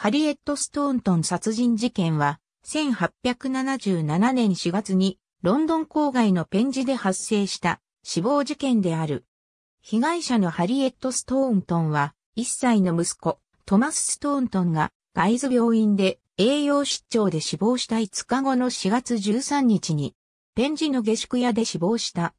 ハリエット・ストーントン殺人事件は、1877年4月に、ロンドン郊外のペンジで発生した死亡事件である。被害者のハリエット・ストーントンは、1歳の息子、トマス・ストーントンが、ガイズ病院で栄養失調で死亡した5日後の4月13日に、ペンジの下宿屋で死亡した。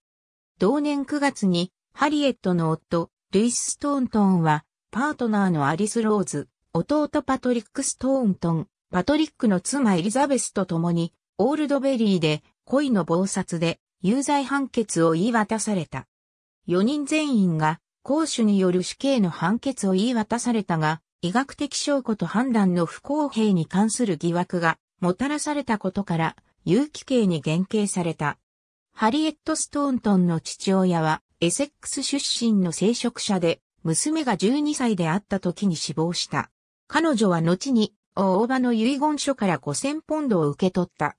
同年9月に、ハリエットの夫、ルイス・ストーントンは、パートナーのアリス・ローズ、弟パトリック・ストーントン、パトリックの妻エリザベスと共に、オールドベリーで恋の謀殺で有罪判決を言い渡された。4人全員が公主による死刑の判決を言い渡されたが、医学的証拠と判断の不公平に関する疑惑がもたらされたことから、有期刑に減刑された。ハリエット・ストーントンの父親は、エセックス出身の聖職者で、娘が12歳であった時に死亡した。彼女は後に、大場の遺言書から5000ポンドを受け取った。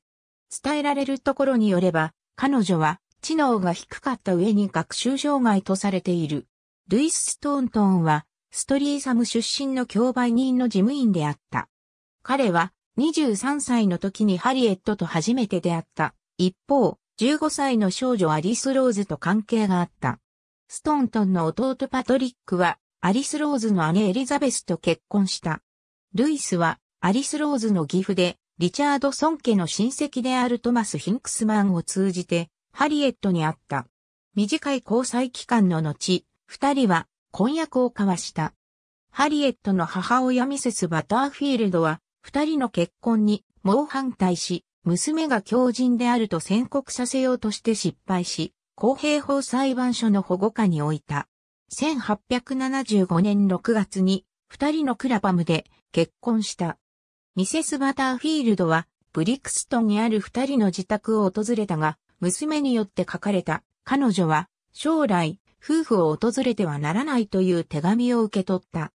伝えられるところによれば、彼女は、知能が低かった上に学習障害とされている。ルイス・ストーントンは、ストリーサム出身の競売人の事務員であった。彼は、23歳の時にハリエットと初めて出会った。一方、15歳の少女アリス・ローズと関係があった。ストーントンの弟パトリックは、アリス・ローズの姉エリザベスと結婚した。ルイスは、アリス・ローズの義父で、リチャード・ソン家の親戚であるトマス・ヒンクスマンを通じて、ハリエットに会った。短い交際期間の後、二人は婚約を交わした。ハリエットの母親ミセス・バターフィールドは、二人の結婚に猛反対し、娘が狂人であると宣告させようとして失敗し、公平法裁判所の保護下に置いた。1875年6月に二人のクラバムで結婚した。ミセス・バターフィールドはブリクストンにある二人の自宅を訪れたが、娘によって書かれた彼女は将来夫婦を訪れてはならないという手紙を受け取った。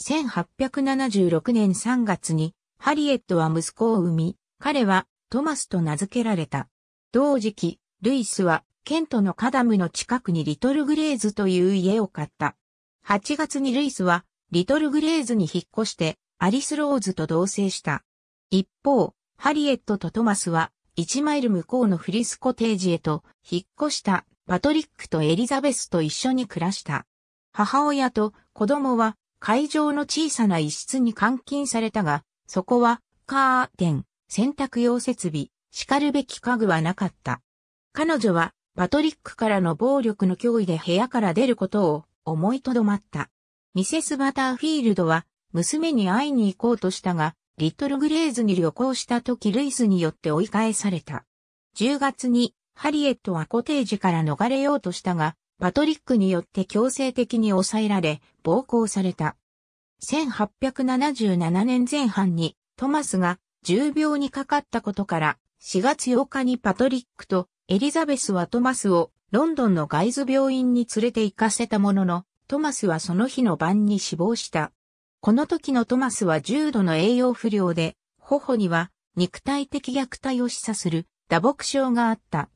1876年3月にハリエットは息子を産み、彼はトマスと名付けられた。同時期、ルイスはケントのカダムの近くにリトルグレーズという家を買った。8月にルイスは、リトルグレーズに引っ越して、アリス・ローズと同棲した。一方、ハリエットとトマスは、1マイル向こうのフリスコテージへと、引っ越したパトリックとエリザベスと一緒に暮らした。母親と子供は、会場の小さな一室に監禁されたが、そこは、カーテン、洗濯用設備、しかるべき家具はなかった。彼女はパトリックからの暴力の脅威で部屋から出ることを思いとどまった。ミセス・バターフィールドは娘に会いに行こうとしたが、リトル・グレーズに旅行した時ルイスによって追い返された。10月にハリエットはコテージから逃れようとしたが、パトリックによって強制的に抑えられ、暴行された。1877年前半にトマスが重病にかかったことから、4月8日にパトリックとエリザベスはトマスをロンドンのガイズ病院に連れて行かせたものの、トマスはその日の晩に死亡した。この時のトマスは重度の栄養不良で、頬には肉体的虐待を示唆する打撲症があった。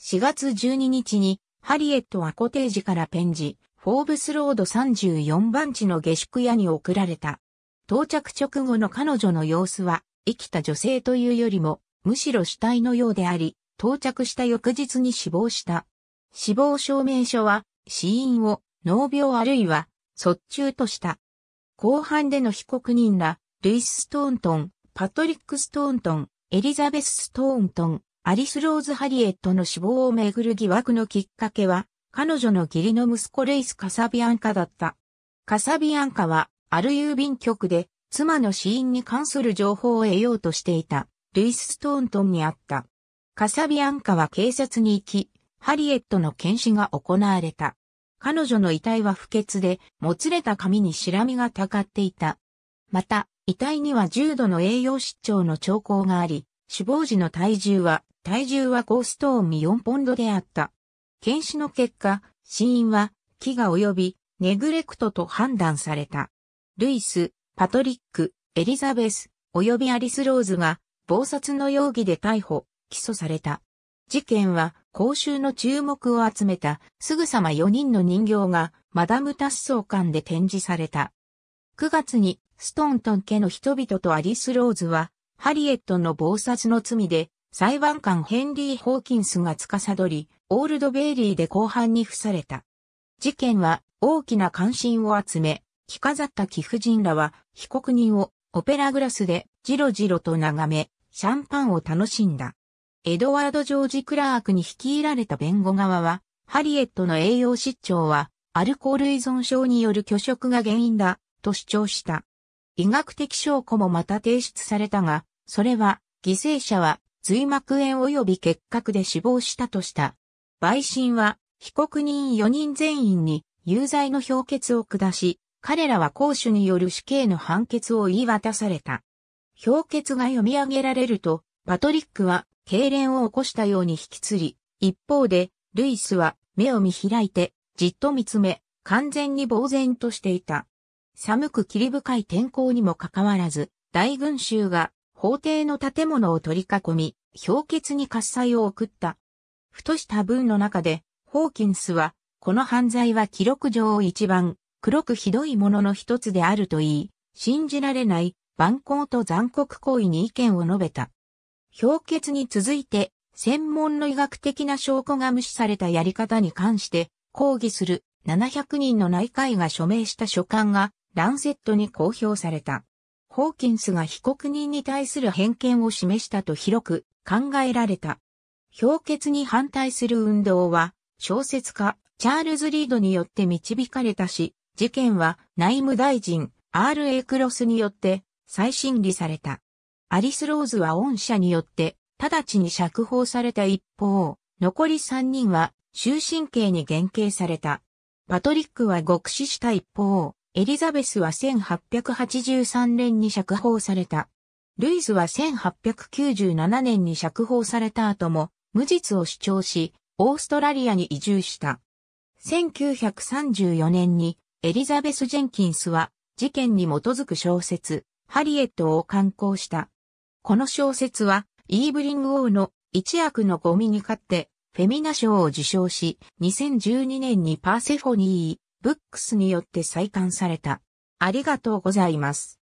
4月12日にハリエットはコテージからペンジ、フォーブスロード34番地の下宿屋に送られた。到着直後の彼女の様子は、生きた女性というよりも、むしろ死体のようであり、到着した翌日に死亡した。死亡証明書は死因を脳病あるいは卒中とした。後半での被告人ら、ルイス・ストーントン、パトリック・ストーントン、エリザベス・ストーントン、アリス・ローズ・ハリエットの死亡をめぐる疑惑のきっかけは、彼女の義理の息子ルイス・カサビアンカだった。カサビアンカは、ある郵便局で、妻の死因に関する情報を得ようとしていた、ルイス・ストーントンにあった。カサビアンカは警察に行き、ハリエットの検視が行われた。彼女の遺体は不潔で、もつれた髪に白みがたかっていた。また、遺体には重度の栄養失調の兆候があり、死亡時の体重は、体重は5ストーン未4ポンドであった。検視の結果、死因は、飢餓及び、ネグレクトと判断された。ルイス、パトリック、エリザベス、及びアリス・ローズが、暴殺の容疑で逮捕、起訴された。事件は公衆の注目を集めたすぐさま4人の人形がマダムタッソー館で展示された。9月にストントン家の人々とアリス・ローズはハリエットの暴殺の罪で裁判官ヘンリー・ホーキンスが司り、オールドベイリーで後半に付された。事件は大きな関心を集め、着飾った貴婦人らは被告人をオペラグラスでじろじろと眺め、シャンパンを楽しんだ。エドワード・ジョージ・クラークに率いられた弁護側は、ハリエットの栄養失調は、アルコール依存症による拒食が原因だ、と主張した。医学的証拠もまた提出されたが、それは、犠牲者は、髄膜炎及び結核で死亡したとした。陪審は、被告人4人全員に、有罪の評決を下し、彼らは公主による死刑の判決を言い渡された。評決が読み上げられると、パトリックは、痙攣を起こしたように引きつり、一方で、ルイスは目を見開いて、じっと見つめ、完全に呆然としていた。寒く霧深い天候にもかかわらず、大群衆が法廷の建物を取り囲み、氷結に喝采を送った。ふとした文の中で、ホーキンスは、この犯罪は記録上一番、黒くひどいものの一つであると言い、信じられない、蛮行と残酷行為に意見を述べた。評決に続いて、専門の医学的な証拠が無視されたやり方に関して抗議する700人の内科医が署名した書簡がランセットに公表された。ホーキンスが被告人に対する偏見を示したと広く考えられた。評決に反対する運動は小説家チャールズ・リードによって導かれたし、事件は内務大臣 R.A. クロスによって再審理された。アリス・ローズは恩赦によって、直ちに釈放された一方、残り3人は終身刑に減刑された。パトリックは獄死した一方、エリザベスは1883年に釈放された。ルイズは1897年に釈放された後も無実を主張し、オーストラリアに移住した。1934年にエリザベス・ジェンキンスは事件に基づく小説、ハリエットを刊行した。この小説は、イーブリング王の一役のゴミに勝って、フェミナ賞を受賞し、2012年にパーセフォニー、ブックスによって再刊された。ありがとうございます。